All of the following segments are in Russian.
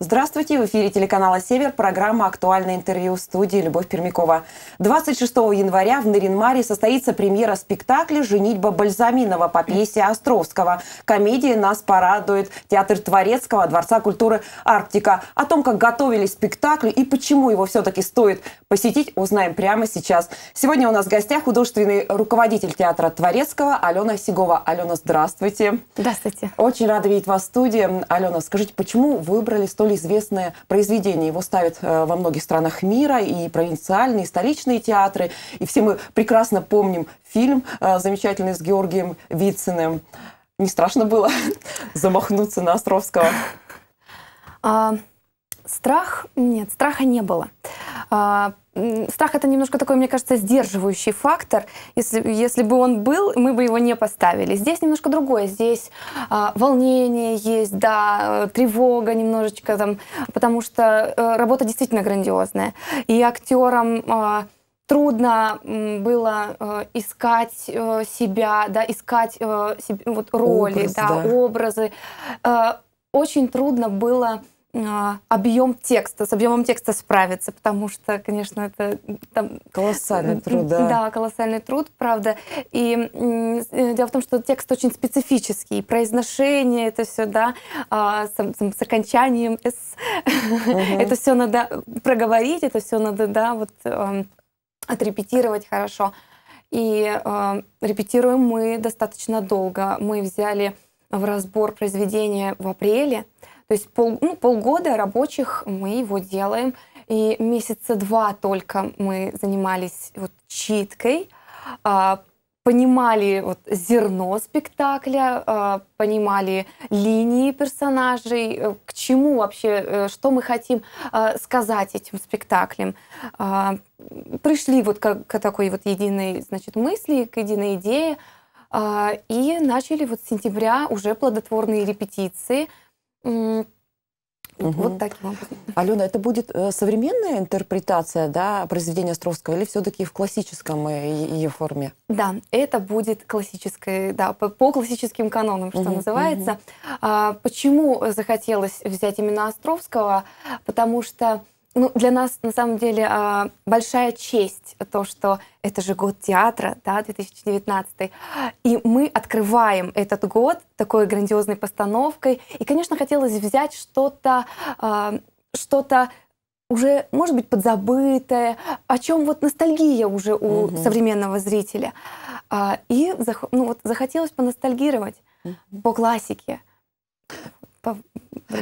Здравствуйте, в эфире телеканала «Север» программа «Актуальное интервью» в студии Любовь Пермякова. 26 января в Наринмаре состоится премьера спектакля «Женитьба Бальзаминова» по пьесе Островского. Комедия нас порадует Театр Творецкого Дворца культуры «Арктика». О том, как готовились спектакль и почему его все-таки стоит посетить, узнаем прямо сейчас. Сегодня у нас в гостях художественный руководитель Театра Творецкого Алена Сигова. Алена, здравствуйте. Здравствуйте. Очень рада видеть вас в студии. Алена, скажите, почему выбрали столь столь известное произведение. Его ставят э, во многих странах мира, и провинциальные, и столичные театры. И все мы прекрасно помним фильм э, замечательный с Георгием Вициным. Не страшно было замахнуться на Островского? А, страх? Нет, страха не было. А, страх это немножко такой, мне кажется, сдерживающий фактор. Если, если бы он был, мы бы его не поставили. Здесь немножко другое. Здесь э, волнение есть, да, тревога немножечко там, потому что э, работа действительно грандиозная. И актерам э, трудно было э, искать э, себя, да, искать э, себе, вот роли, Образ, да, да, образы. Э, очень трудно было а, объем текста, с объемом текста справиться, потому что, конечно, это там... Колоссальный труд, да. Да, колоссальный труд, правда. И э, дело в том, что текст очень специфический, произношение, это все, да, а, с, с окончанием «с», угу. это все надо проговорить, это все надо, да, вот эм, отрепетировать хорошо. И э, репетируем мы достаточно долго. Мы взяли в разбор произведение в апреле, то есть пол, ну, полгода рабочих мы его делаем, и месяца два только мы занимались вот читкой, а, понимали вот зерно спектакля, а, понимали линии персонажей, э, к чему вообще, э, что мы хотим а, сказать этим спектаклем. А, пришли вот к, к такой вот единой, значит, мысли, к единой идее, а, и начали вот с сентября уже плодотворные репетиции – Угу. Вот таким образом. Алена, это будет э, современная интерпретация да, произведения Островского или все-таки в классическом ее э, форме? Да, это будет классическая, да, по, по классическим канонам, что угу, называется. Угу. А, почему захотелось взять именно Островского? Потому что ну, для нас, на самом деле, а, большая честь то, что это же год театра, да, 2019. И мы открываем этот год такой грандиозной постановкой. И, конечно, хотелось взять что-то, а, что-то уже, может быть, подзабытое, о чем вот ностальгия уже у угу. современного зрителя. А, и ну, вот захотелось поностальгировать угу. по классике.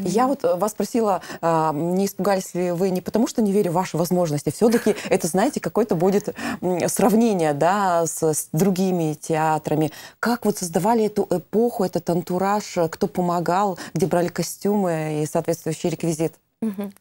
Я вот э, вас спросила, а, не испугались ли вы не потому, что не верю в ваши возможности, все-таки это, знаете, какое-то будет сравнение, да, с, с другими театрами. Как вот создавали эту эпоху, этот антураж, э, кто помогал, где брали костюмы и соответствующий реквизит? Угу.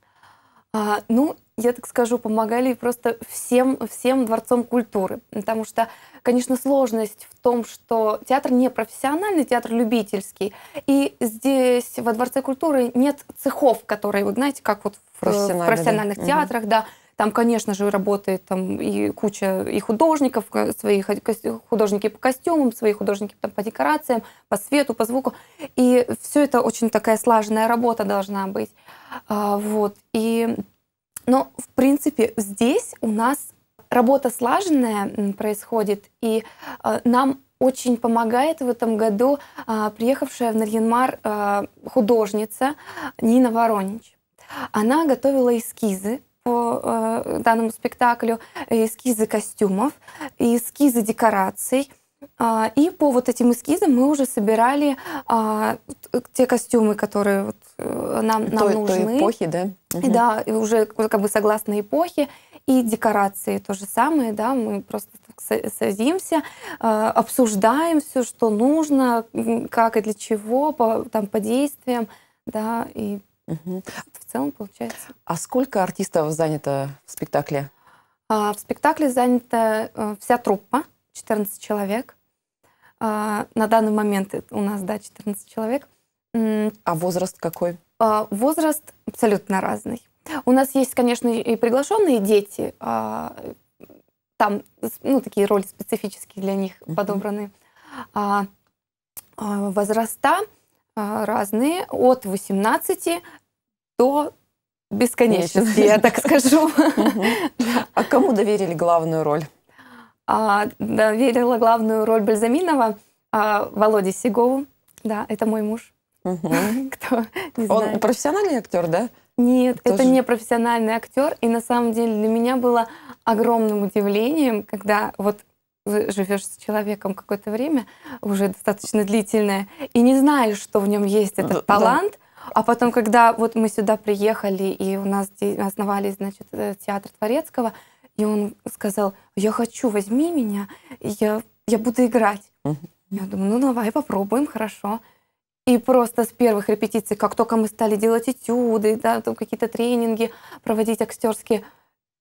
А, ну, я так скажу, помогали просто всем, всем дворцом культуры. Потому что, конечно, сложность в том, что театр не профессиональный, театр любительский. И здесь во Дворце культуры нет цехов, которые, вы знаете, как вот в, в профессиональных да. театрах, угу. да. Там, конечно же, работает там и куча и художников, э, свои художники по костюмам, свои художники там, по декорациям, по свету, по звуку. И все это очень такая слаженная работа должна быть. А, вот. И но, ну, в принципе, здесь у нас работа слаженная происходит, и э, нам очень помогает в этом году э, приехавшая в Нарьянмар э, художница Нина Воронич. Она готовила эскизы по э, данному спектаклю, э, эскизы костюмов, эскизы декораций – а, и по вот этим эскизам мы уже собирали а, э, те костюмы, которые вот э, нам, нам той, нужны. Той эпохи, да? Угу. Да, и уже ну, как бы согласно эпохе. И декорации то же самое, да, мы просто садимся, а, обсуждаем все, что нужно, как и для чего, по, там, по действиям, да, и угу. в целом получается. А сколько артистов занято в спектакле? А, в спектакле занята э, вся труппа. 14 человек. А, на данный момент у нас, да, 14 человек. А возраст какой? А, возраст абсолютно разный. У нас есть, конечно, и приглашенные дети, а, там, ну, такие роли специфические для них mm-hmm. подобраны. А, возраста разные, от 18 до бесконечности, я так скажу. А кому доверили главную роль? А, доверила главную роль Бальзаминова а, Володе Сигову. Да, это мой муж. Угу. Кто не знает. Он профессиональный актер, да? Нет, Тоже... это не профессиональный актер. И на самом деле для меня было огромным удивлением, когда вот живешь с человеком какое-то время, уже достаточно длительное, и не знаешь, что в нем есть этот талант. Да. А потом, когда вот мы сюда приехали, и у нас основали, значит, э, театр Творецкого, и он сказал, я хочу, возьми меня, я, я буду играть. Угу. Я думаю, ну давай попробуем, хорошо. И просто с первых репетиций, как только мы стали делать этюды, да, там какие-то тренинги проводить актерские,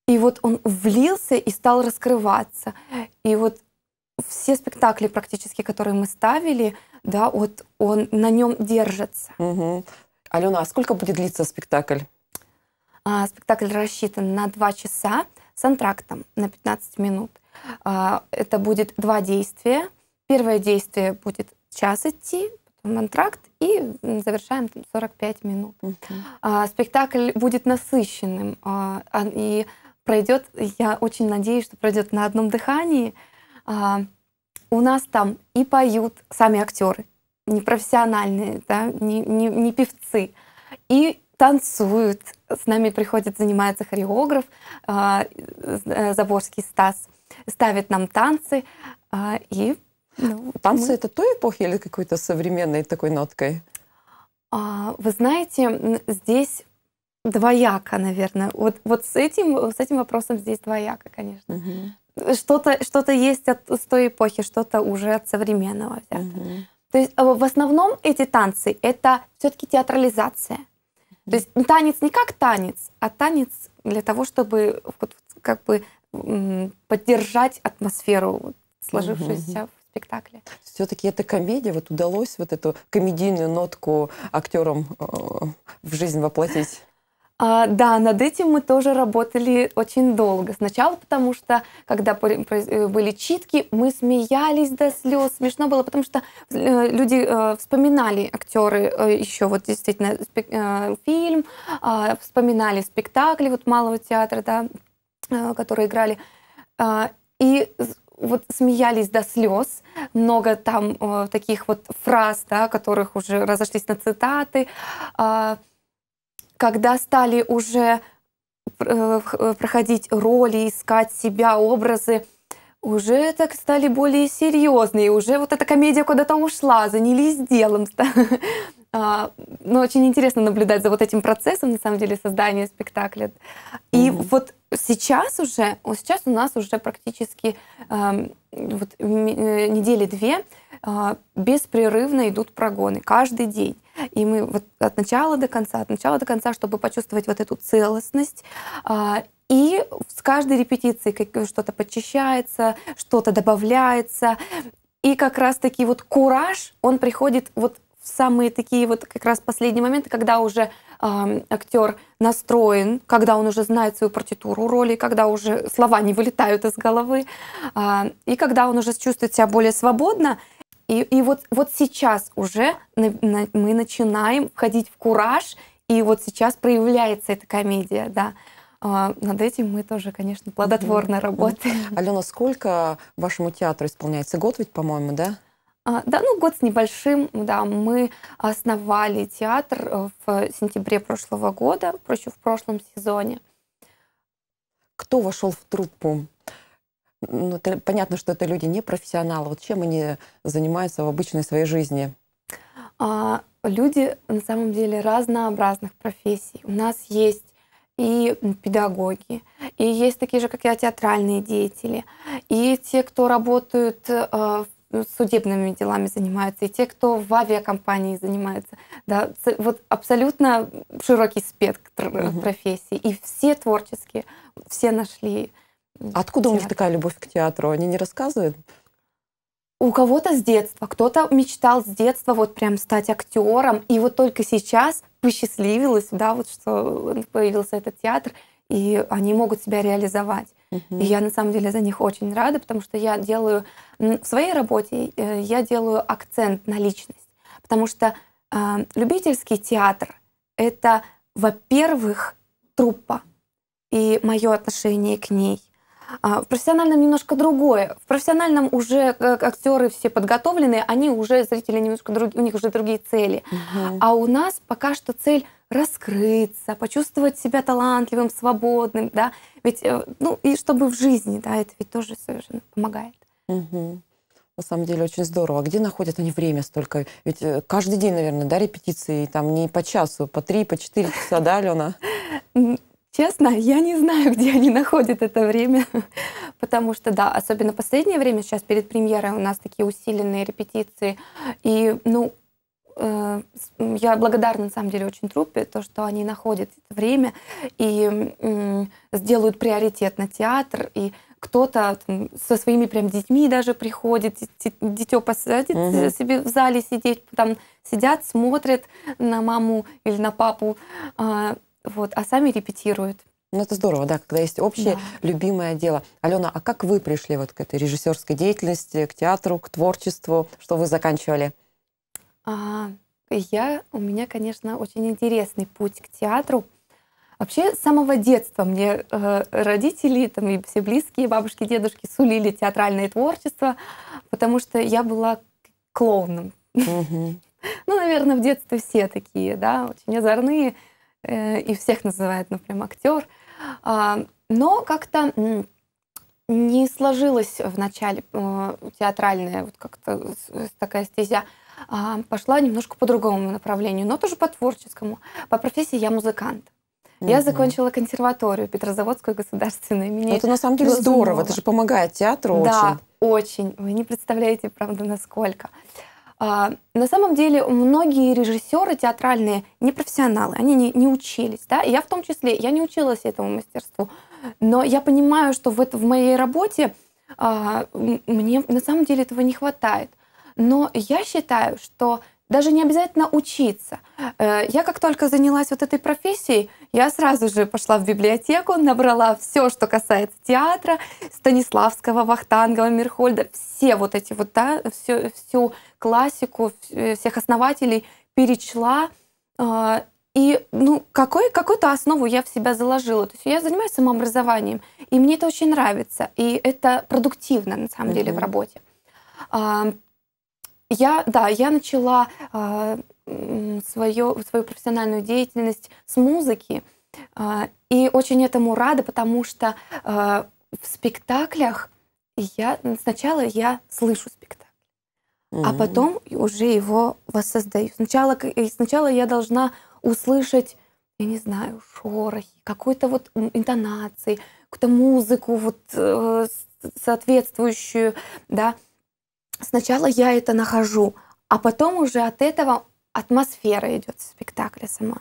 и вот он влился и стал раскрываться. И вот все спектакли практически, которые мы ставили, да, вот он на нем держится. Угу. Алена, а сколько будет длиться спектакль? А, спектакль рассчитан на два часа с антрактом на 15 минут. А, это будет два действия. Первое действие будет час идти, потом антракт, и завершаем 45 минут. uh Спектакль будет насыщенным а, и пройдет, я очень надеюсь, что пройдет на одном дыхании. У нас там и поют сами актеры, не профессиональные, да, не, не, не певцы, и танцуют, с нами приходит, занимается хореограф а, э, Заборский Стас, ставит нам танцы. А, и, ну, ну танцы мы... это той эпохи или какой-то современной такой ноткой? А, вы знаете, здесь двояко, наверное. Вот, вот с, этим, с этим вопросом здесь двояко, конечно. Угу. Что-то что то есть от, с той эпохи, что-то уже от современного Угу. То есть в основном эти танцы это все-таки театрализация. То есть танец не как танец, а танец для того, чтобы как бы поддержать атмосферу сложившуюся в спектакле. Все-таки эта комедия, вот удалось вот эту комедийную нотку актерам э, в жизнь воплотить? А, да, над этим мы тоже работали очень долго. Сначала потому, что когда э, были читки, мы смеялись до слез. Смешно было, потому что э, люди э, вспоминали актеры еще вот действительно фильм, а, вспоминали спектакли вот малого театра, да, которые играли. А, и вот смеялись до слез, много там таких вот фраз, да, которых уже разошлись на цитаты. А, когда стали уже э, э, проходить роли, искать себя, образы, уже так стали более серьезные, уже вот эта комедия куда-то ушла, занялись делом. А, Но ну, очень интересно наблюдать за вот этим процессом, на самом деле, создания спектакля. И mm-hmm. вот сейчас уже, вот сейчас у нас уже практически эм, вот, э, недели две а, беспрерывно идут прогоны каждый день. И мы вот от начала до конца, от начала до конца, чтобы почувствовать вот эту целостность. А, и с каждой репетиции что-то подчищается, что-то добавляется. И как раз-таки вот кураж, он приходит вот в самые такие вот как раз последние моменты, когда уже э, актер настроен, когда он уже знает свою партитуру роли, когда уже слова не вылетают из головы, э, и когда он уже чувствует себя более свободно, и, и вот, вот сейчас уже на, на, мы начинаем входить в кураж, и вот сейчас проявляется эта комедия, да. А над этим мы тоже, конечно, плодотворно mm-hmm. работаем. Mm-hmm. Алена, сколько вашему театру исполняется? Год ведь, по-моему, да? А, да, ну год с небольшим, да. Мы основали театр э, в сентябре прошлого года, проще в прошлом сезоне. Кто вошел в труппу? ну, это, понятно, что это люди не профессионалы. Вот чем они занимаются в обычной своей жизни? А, люди на самом деле разнообразных профессий. У нас есть и педагоги, и есть такие же, как я, театральные деятели, и те, кто работают э, судебными делами занимаются, и те, кто в авиакомпании занимается. Да, вот абсолютно широкий спектр угу. профессий, и все творческие, все нашли Откуда театр. у них такая любовь к театру? Они не рассказывают? У кого-то с детства, кто-то мечтал с детства вот прям стать актером, и вот только сейчас посчастливилось, да, вот что появился этот театр, и они могут себя реализовать. Угу. И я на самом деле за них очень рада, потому что я делаю в своей работе э, я делаю акцент на личность, потому что э, любительский театр это, во-первых, труппа и мое отношение к ней а, в профессиональном немножко другое. В профессиональном уже э, актеры все подготовлены, они уже, зрители немножко друг, у них уже другие цели. Угу. А у нас пока что цель раскрыться, почувствовать себя талантливым, свободным, да, ведь, э, ну, и чтобы в жизни, да, это ведь тоже совершенно помогает. Угу. На самом деле очень здорово. А где находят они время столько? Ведь э, каждый день, наверное, да, репетиции, там не по часу, по три, по четыре часа, да, Алена? Честно, я не знаю, где они находят это время, потому что, да, особенно в последнее время, сейчас перед премьерой у нас такие усиленные репетиции, и, ну, э, я благодарна, на самом деле, очень труппе, то, что они находят это время и э, сделают приоритет на театр, и кто-то со своими прям детьми даже приходит, дитё посадит угу. себе в зале сидеть, там сидят, смотрят на маму или на папу, э, вот, а сами репетируют. Ну, это здорово, да, когда есть общее да. любимое дело. Алена, а как вы пришли вот к этой режиссерской деятельности, к театру, к творчеству? Что вы заканчивали? А, я, у меня, конечно, очень интересный путь к театру. Вообще, с самого детства мне э, родители, там и все близкие, бабушки, дедушки сулили театральное творчество, потому что я была клоуном. Ну, наверное, в детстве все такие, да, очень озорные, Э, и всех называет, например, ну, актер. А, но как-то не сложилось в начале э, театральная вот как-то такая стезя. А, пошла немножко по другому направлению, но тоже по творческому. По профессии я музыкант. Я закончила консерваторию Петрозаводскую государственную имени. Это на самом деле Глазунова. здорово, это же помогает театру да, очень. Да, очень. Вы не представляете, правда, насколько. А, на самом деле многие режиссеры театральные не профессионалы, они не, не учились, да, и я в том числе, я не училась этому мастерству, но я понимаю, что в, это, в моей работе а, мне на самом деле этого не хватает. Но я считаю, что даже не обязательно учиться. Э, я как только занялась вот этой профессией, я сразу же пошла в библиотеку, набрала все, что касается театра, Станиславского, Вахтангова, Мирхольда, все вот эти вот, да, всю, всю классику, э, всех основателей перечла. Э, и ну, какой, какую-то основу я в себя заложила. То есть я занимаюсь самообразованием, и мне это очень нравится. И это продуктивно, на самом mm-hmm. деле, в работе. Я, да, я начала э, свое, свою профессиональную деятельность с музыки, э, и очень этому рада, потому что э, в спектаклях я сначала я слышу спектакль, mm-hmm. а потом уже его воссоздаю. Сначала, сначала я должна услышать, я не знаю, шорохи, какой-то вот интонации, какую-то музыку вот э, соответствующую, да, сначала я это нахожу, а потом уже от этого атмосфера идет в спектакле сама.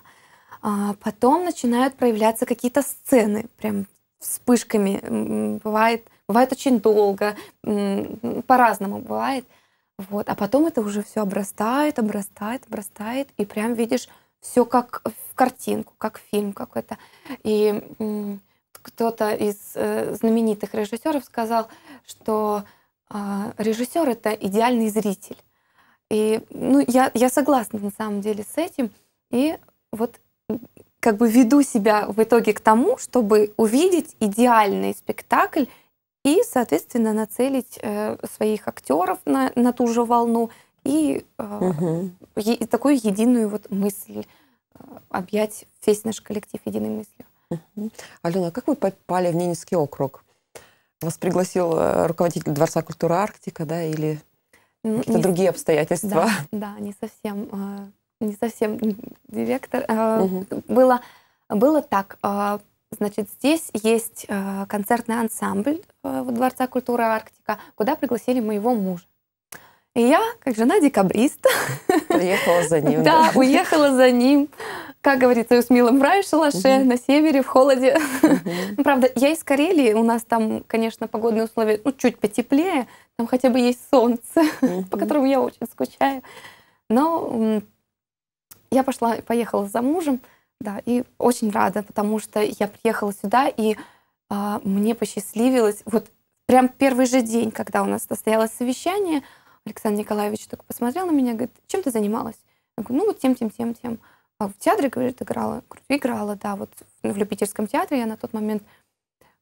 А потом начинают проявляться какие-то сцены, прям вспышками. Бывает, бывает очень долго, по-разному бывает. Вот. А потом это уже все обрастает, обрастает, обрастает, и прям видишь все как в картинку, как фильм какой-то. И кто-то из э, знаменитых режиссеров сказал, что а, режиссер это идеальный зритель. И ну, я, я согласна на самом деле с этим. И вот как бы веду себя в итоге к тому, чтобы увидеть идеальный спектакль и, соответственно, нацелить э, своих актеров на, на ту же волну и, э, угу. и такую единую вот мысль э, объять весь наш коллектив единой мыслью. Угу. Алена, а как вы попали в Ненецкий округ? вас пригласил э, руководитель Дворца культуры Арктика, да, или ну, какие-то другие обстоятельства? Да, да, не совсем, э, не совсем директор. Угу. Было, было так. Значит, здесь есть концертный ансамбль Дворца культуры Арктика, куда пригласили моего мужа. И я, как жена декабриста... Уехала за ним. Да, уехала за ним. Как говорится, с милым в рай шалаше, на севере, в холоде. Ну, правда, я из Карелии, у нас там, конечно, погодные условия ну, чуть потеплее, там хотя бы есть солнце, по которому я очень скучаю. Но я пошла, поехала за мужем, да, и очень рада, потому что я приехала сюда, и а, мне посчастливилось, вот прям первый же день, когда у нас состоялось совещание, Александр Николаевич так посмотрел на меня, говорит, чем ты занималась? Я говорю, ну вот тем, тем, тем, тем. А в театре, говорит, играла? Говорю, играла, да, вот в любительском театре я на тот момент.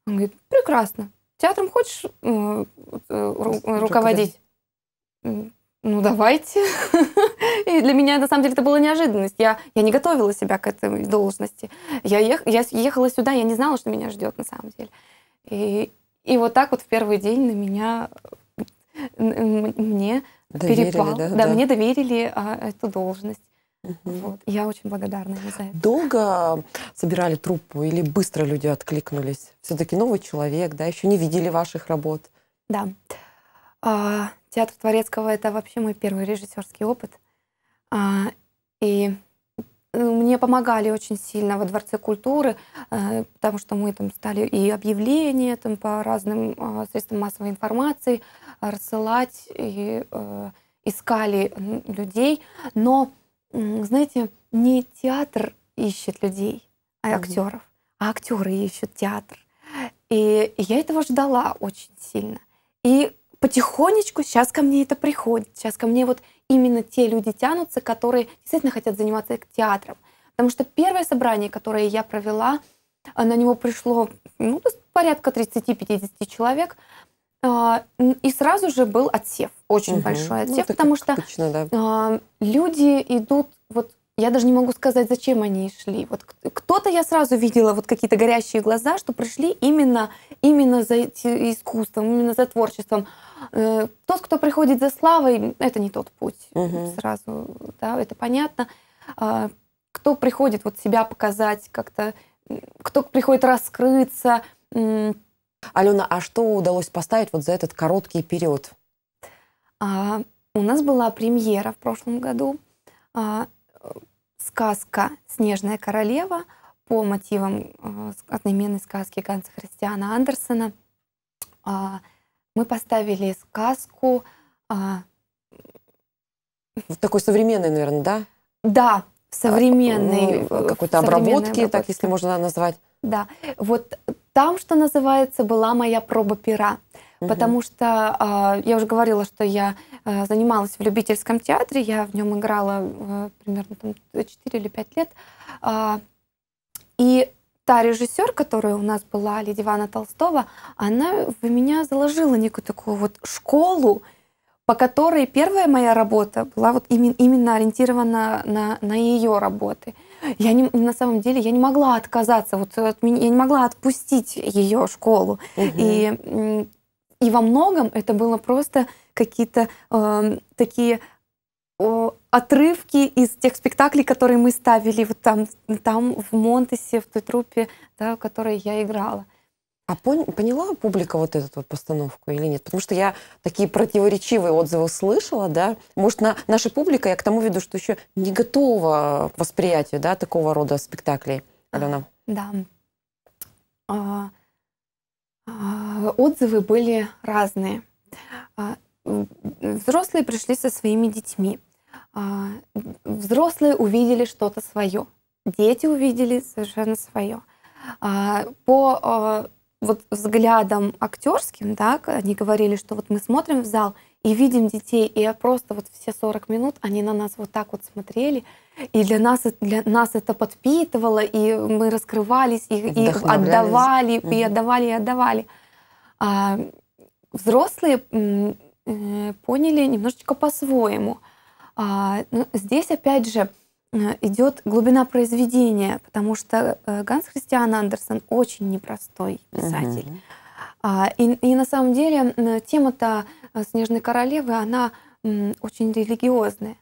Он говорит, прекрасно. Театром хочешь э, э ру руководить? ну давайте. И для меня, на самом деле, это была неожиданность. Я, я не готовила себя к этой должности. Я, ех, я ехала сюда, я не знала, что меня ждет на самом деле. И, и вот так вот в первый день на меня мне доверили, перепал, да, да, да, мне доверили а, эту должность. Угу. Вот. Я очень благодарна им за это. Долго собирали труппу или быстро люди откликнулись? Все-таки новый человек, да, еще не видели ваших работ. Да. А, театр Творецкого это вообще мой первый режиссерский опыт. А, и э, мне помогали очень сильно во Дворце культуры, э, потому что мы там стали и объявления там, по разным а, средствам массовой информации рассылать и э, искали людей. Но, знаете, не театр ищет людей, а актеров, а актеры ищут театр. И, и я этого ждала очень сильно. И потихонечку сейчас ко мне это приходит. Сейчас ко мне вот именно те люди тянутся, которые действительно хотят заниматься театром. Потому что первое собрание, которое я провела, на него пришло ну, порядка 30-50 человек. А, и сразу же был отсев, очень угу. большой ну, отсев, ну, потому что обычно, да. А, люди идут, вот я даже не могу сказать, зачем они шли. Вот кто-то я сразу видела вот какие-то горящие глаза, что пришли именно именно за искусством, именно за творчеством. Э, тот, кто приходит за славой, это не тот путь. Угу. Сразу, да, это понятно. А, кто приходит вот себя показать как-то, кто приходит раскрыться Алена, а что удалось поставить вот за этот короткий период? А, у нас была премьера в прошлом году. А, сказка «Снежная королева» по мотивам а, одноименной сказки Ганса Христиана Андерсена. А, мы поставили сказку... А, вот такой современный, наверное, да? Да, современный. А, ну, какой-то обработки, обработки, так если можно назвать. Да, вот там, что называется, была моя проба пера. Угу. Потому что а, я уже говорила, что я а, занималась в любительском театре, я в нем играла а, примерно там, 4 или 5 лет. И та режиссер, которая у нас была, Лидия Ивана Толстого, она в меня заложила некую такую вот школу, по которой первая моя работа была вот именно, ориентирована на, на ее работы я не, на самом деле я не могла отказаться, вот э, от я не могла отпустить ее школу. Угу. И, и во многом это было просто какие-то э, такие отрывки из тех спектаклей, которые мы ставили вот там, там в Монтесе, в той трупе, да, в которой я играла. А пон поняла публика вот эту вот постановку или нет? Потому что я такие противоречивые отзывы слышала, да. Может, на, наша публика, я к тому веду, что еще не готова к восприятию, да, такого рода спектаклей, Алена. А, да. А, а, отзывы были разные. А, взрослые пришли со своими детьми. А, взрослые увидели что-то свое. Дети увидели совершенно свое. А, по а, вот взглядом актерским, да, они говорили, что вот мы смотрим в зал и видим детей, и просто вот все 40 минут они на нас вот так вот смотрели, и для нас, для нас это подпитывало, и мы раскрывались, и, и отдавали, угу. и отдавали, и отдавали. А, взрослые э, поняли немножечко по-своему. А, ну, здесь опять же Э, идет глубина произведения, потому что э, Ганс Христиан Андерсон очень непростой писатель. Угу. И, и на самом деле тема-то э, «Снежной королевы», она очень религиозная.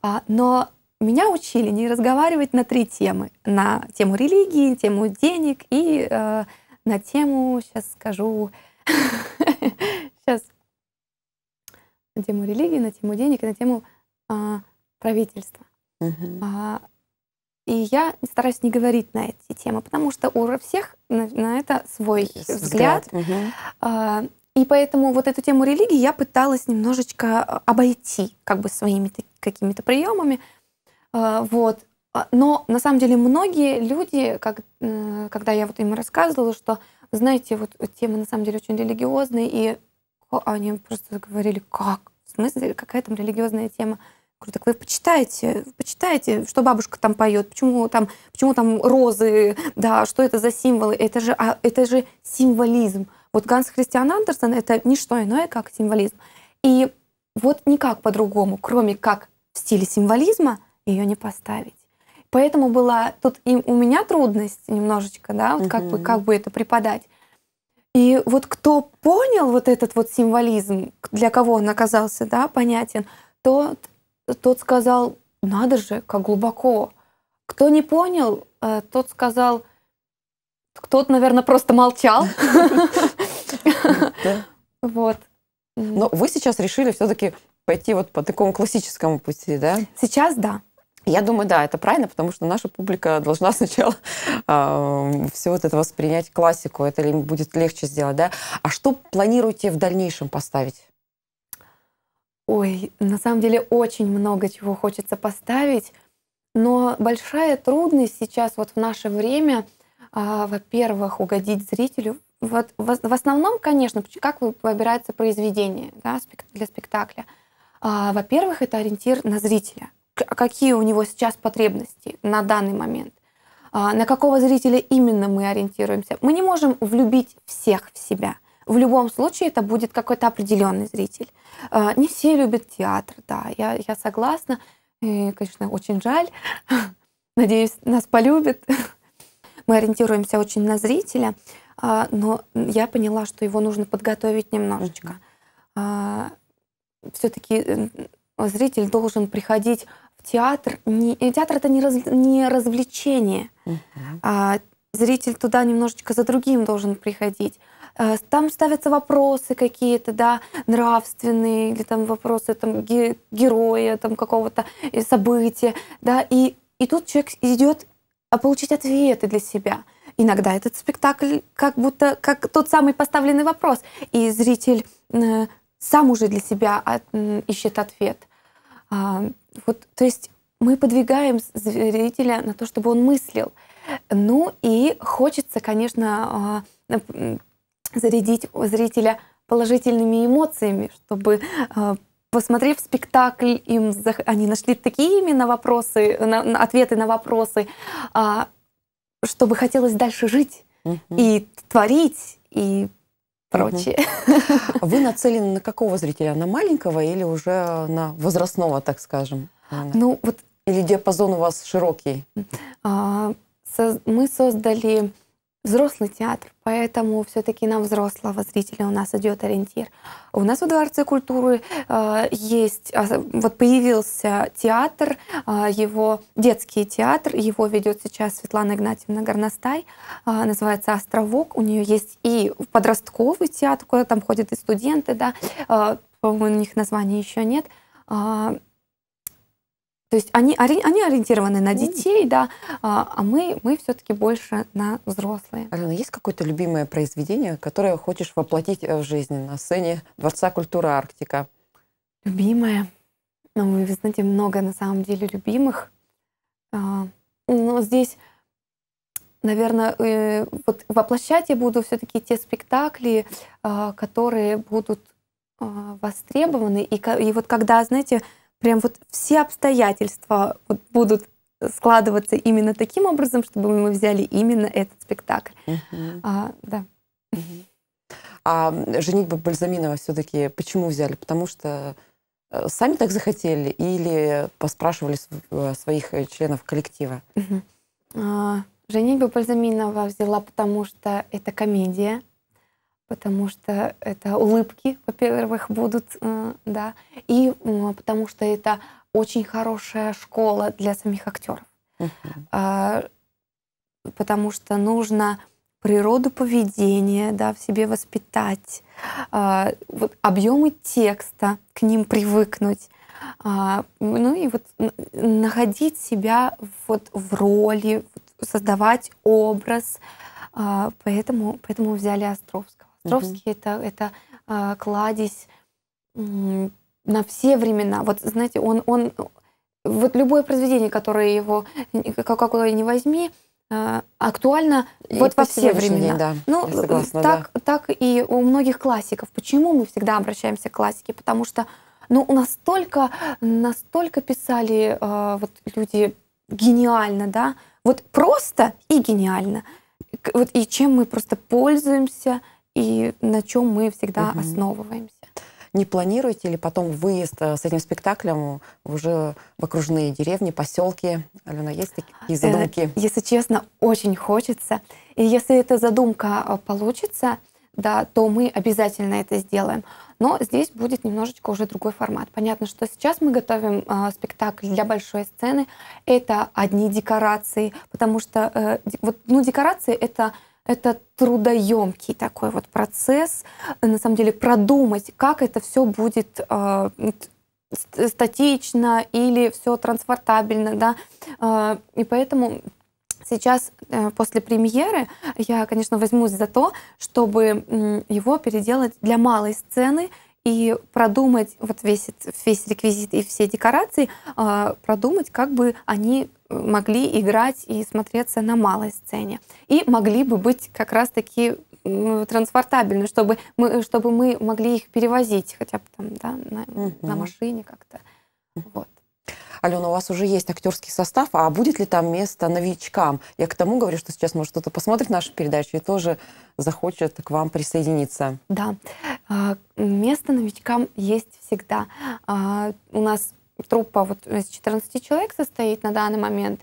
А, но меня учили не разговаривать на три темы. На тему религии, тему денег и э, на тему, сейчас скажу, сейчас, на тему религии, на тему денег и на тему а, правительства. Угу. А, и я стараюсь не говорить на эти темы, потому что у всех на, на это свой взгляд. взгляд. Угу. А, и поэтому вот эту тему религии я пыталась немножечко а, обойти как бы своими какими-то приемами. А, вот. А, но на самом деле многие люди, как, когда я вот им рассказывала, что, знаете, вот темы на самом деле очень религиозные, и они просто говорили, как? В смысле, какая там религиозная тема? Говорю, так вы почитайте, почитайте, что бабушка там поет, почему там, почему там розы, да, что это за символы, это же, а, это же символизм. Вот Ганс Христиан Андерсон это не что иное, как символизм. И вот никак по-другому, кроме как в стиле символизма, ее не поставить. Поэтому была тут и у меня трудность немножечко, да, вот угу. как, бы, как бы это преподать. И вот кто понял вот этот вот символизм, для кого он оказался, да, понятен, тот тот сказал, надо же, как глубоко. Кто не понял, э, тот сказал, кто-то, наверное, просто молчал. Вот. Но вы сейчас решили все-таки пойти вот по такому классическому пути, да? Сейчас да. Я думаю, да, это правильно, потому что наша публика должна сначала э, а, все вот это воспринять классику, это им будет легче сделать, да? А что планируете в дальнейшем поставить? Ой, на самом деле очень много чего хочется поставить, но большая трудность сейчас вот в наше время, а, во-первых, угодить зрителю. Вот в, в основном, конечно, как выбирается произведение да, для спектакля. А, во-первых, это ориентир на зрителя. Какие у него сейчас потребности на данный момент? А, на какого зрителя именно мы ориентируемся. Мы не можем влюбить всех в себя в любом случае это будет какой-то определенный зритель. А, не все любят театр, да, я, я согласна. И, конечно, очень жаль. Надеюсь, нас полюбят. Мы ориентируемся очень на зрителя, а, но я поняла, что его нужно подготовить немножечко. А, Все-таки зритель должен приходить в театр. Э, театр это не, раз, развлечение. Зритель туда немножечко за другим должен приходить. А, там ставятся вопросы какие-то, да, нравственные, или там вопросы там, героя, там какого-то э, события, да, и, и тут человек идет а, получить ответы для себя. Иногда этот спектакль как будто как тот самый поставленный вопрос, и зритель э, сам уже для себя ищет ответ. А, вот, то есть мы подвигаем зрителя на то, чтобы он мыслил. Ну и хочется, конечно, зарядить зрителя положительными эмоциями, чтобы э, посмотрев спектакль, им они нашли такие именно вопросы, на, на ответы на вопросы, а, чтобы хотелось дальше жить угу. и творить и прочее. Угу. Вы нацелены на какого зрителя? На маленького или уже на возрастного, так скажем? Ну вот. Или диапазон у вас широкий? А, мы создали взрослый театр, поэтому все-таки на взрослого зрителя у нас идет ориентир. У нас в Дворце культуры э, есть, а, вот появился театр, э, его детский театр, его ведет сейчас Светлана Игнатьевна Горностай, э, называется «Островок». У нее есть и подростковый театр, куда там ходят и студенты, да, э, по-моему, у них названия еще нет. Э, то есть они, они ориентированы на детей, да, а, а мы, мы все-таки больше на взрослые. Алена, есть какое-то любимое произведение, которое хочешь воплотить э, в жизни на сцене Дворца культуры Арктика? Любимое? Ну, вы знаете, много на самом деле любимых. А, Но ну, здесь, наверное, э, вот воплощать я буду все-таки те спектакли, а, которые будут востребованы. И, и вот когда, знаете, прям вот все обстоятельства вот будут складываться именно таким образом, чтобы мы взяли именно этот спектакль. Угу. А, да. Угу. А женитьба Бальзаминова все-таки почему взяли? Потому что э, сами так захотели или поспрашивали э, своих э, членов коллектива? Угу. А, женитьбу Бальзаминова взяла, потому что это комедия потому что это улыбки, во-первых, будут, да, и потому что это очень хорошая школа для самих актеров. Uh-huh. А, потому что нужно природу поведения да, в себе воспитать, а, вот объемы текста, к ним привыкнуть. А, ну и вот находить себя вот в роли, создавать образ. Поэтому, поэтому взяли Островского. Островский угу. это, это э, кладезь на все времена. Вот, знаете, он, он вот любое произведение, которое его, какое не возьми, а, актуально и вот во все времена. День, да, ну, я согласна, так, да. так и у многих классиков. Почему мы всегда обращаемся к классике? Потому что ну, настолько, настолько писали э, вот люди гениально, да, вот просто и гениально. Вот и чем мы просто пользуемся, и на чем мы всегда угу. основываемся. Не планируете ли потом выезд э, с этим спектаклем уже в окружные деревни, поселки? Алена, есть такие а, э, задумки? Если честно, очень хочется. И если эта задумка э, получится, да, то мы обязательно это сделаем. Но здесь будет немножечко уже другой формат. Понятно, что сейчас мы готовим э, спектакль для большой сцены. Это одни декорации, потому что э, вот, ну, декорации это это трудоемкий такой вот процесс, э, на самом деле продумать, как это все будет э, э, статично или все транспортабельно, да, э, и поэтому сейчас э, после премьеры я, конечно, возьмусь за то, чтобы э, его переделать для малой сцены и продумать вот весь, весь реквизит и все декорации, э, продумать, как бы они могли играть и смотреться на малой сцене. И могли бы быть как раз-таки транспортабельны, чтобы мы, чтобы мы могли их перевозить хотя бы там, да, на, угу. на машине как-то. Вот. Алена, у вас уже есть актерский состав, а будет ли там место новичкам? Я к тому говорю, что сейчас, может, кто-то посмотрит нашу передачу и тоже захочет к вам присоединиться. Да, а, место новичкам есть всегда. А, у нас труппа вот из 14 человек состоит на данный момент.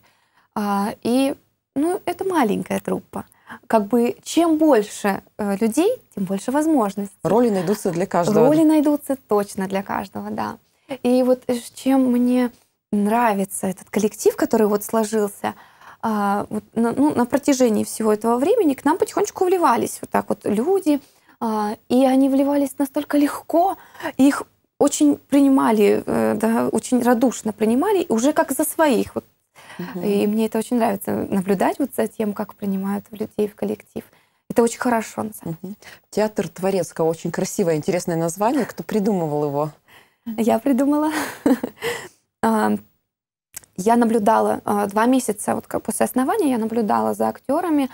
А, и ну, это маленькая труппа. Как бы чем больше э, людей, тем больше возможностей. Роли найдутся для каждого. Роли найдутся точно для каждого, да. И вот э, чем мне нравится этот коллектив, который вот сложился, а, вот, на, ну, на протяжении всего этого времени к нам потихонечку вливались вот так вот люди, а, и они вливались настолько легко, их очень принимали, э, да, очень радушно принимали, уже как за своих. Вот. Угу. И мне это очень нравится, наблюдать вот за тем, как принимают людей в коллектив. Это очень хорошо, на самом деле. Угу. Театр Творецкого. Очень красивое, интересное название. Кто придумывал его? Я придумала. А, я наблюдала а, два месяца, вот после основания я наблюдала за актерами,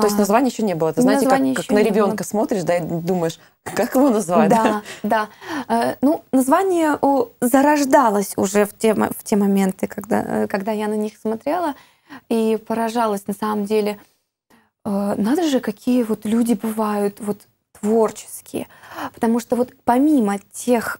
то есть а, названия еще не было. Это, знаете, как, как на ребенка было. смотришь, да, и думаешь, как его назвать? Да, да. Э, ну, название зарождалось уже в те, в те моменты, когда, э, когда я на них смотрела и поражалась на самом деле. Э, надо же, какие вот люди бывают вот творческие. Потому что вот помимо тех,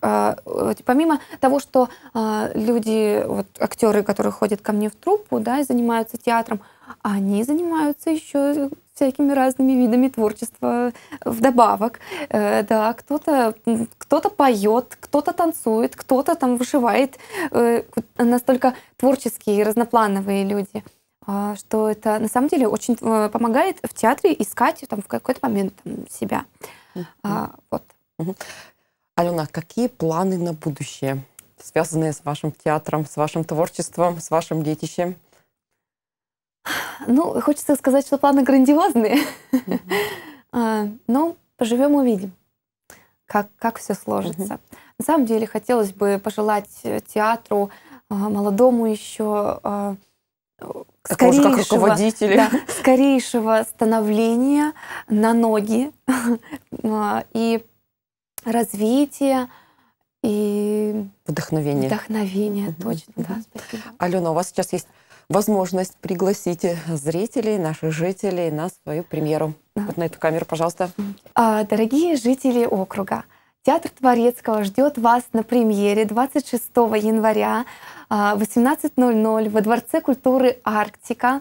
помимо того, что люди, вот актеры, которые ходят ко мне в труппу, да, и занимаются театром, они занимаются еще всякими разными видами творчества э, вдобавок. Э, да, кто-то кто поет, кто-то танцует, кто-то там вышивает. Э, настолько творческие разноплановые люди а, что это на самом деле очень помогает в театре искать там, в какой-то момент там, себя. mm вот. mm Алена, а какие планы на будущее, связанные с вашим театром, с вашим творчеством, с вашим детищем? Ну, хочется сказать, что планы грандиозные. А, но поживем, увидим, как, как все сложится. На самом деле хотелось бы пожелать э, театру, а, молодому еще а, скорейшего, Да, скорейшего становления на ноги и развития и вдохновения. Вдохновение, точно, да. Спасибо. Алена, у вас сейчас есть возможность пригласить зрителей, наших жителей на свою премьеру. Да. Вот на эту камеру, пожалуйста. А, дорогие жители округа, Театр Творецкого ждет вас на премьере 26 января 18.00 а, во Дворце культуры «Арктика»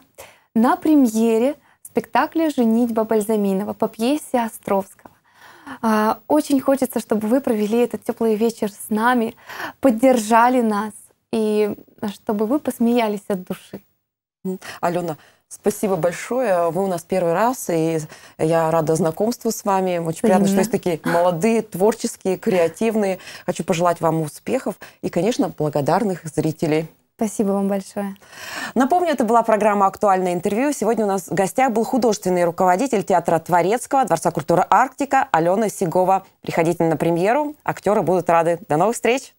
на премьере спектакля «Женитьба Бальзаминова» по пьесе Островского. А, очень хочется, чтобы вы провели этот теплый вечер с нами, поддержали нас, и э, чтобы вы посмеялись от души. Алена, спасибо большое. Вы у нас первый раз, и я рада знакомству с вами. Очень Именно. приятно, что есть такие молодые, творческие, креативные. Хочу пожелать вам успехов и, конечно, благодарных зрителей. Спасибо вам большое. Напомню, это была программа «Актуальное интервью». Сегодня у нас в гостях был художественный руководитель театра Творецкого, Дворца культуры «Арктика» Алена Сигова. Приходите на премьеру, актеры будут рады. До новых встреч!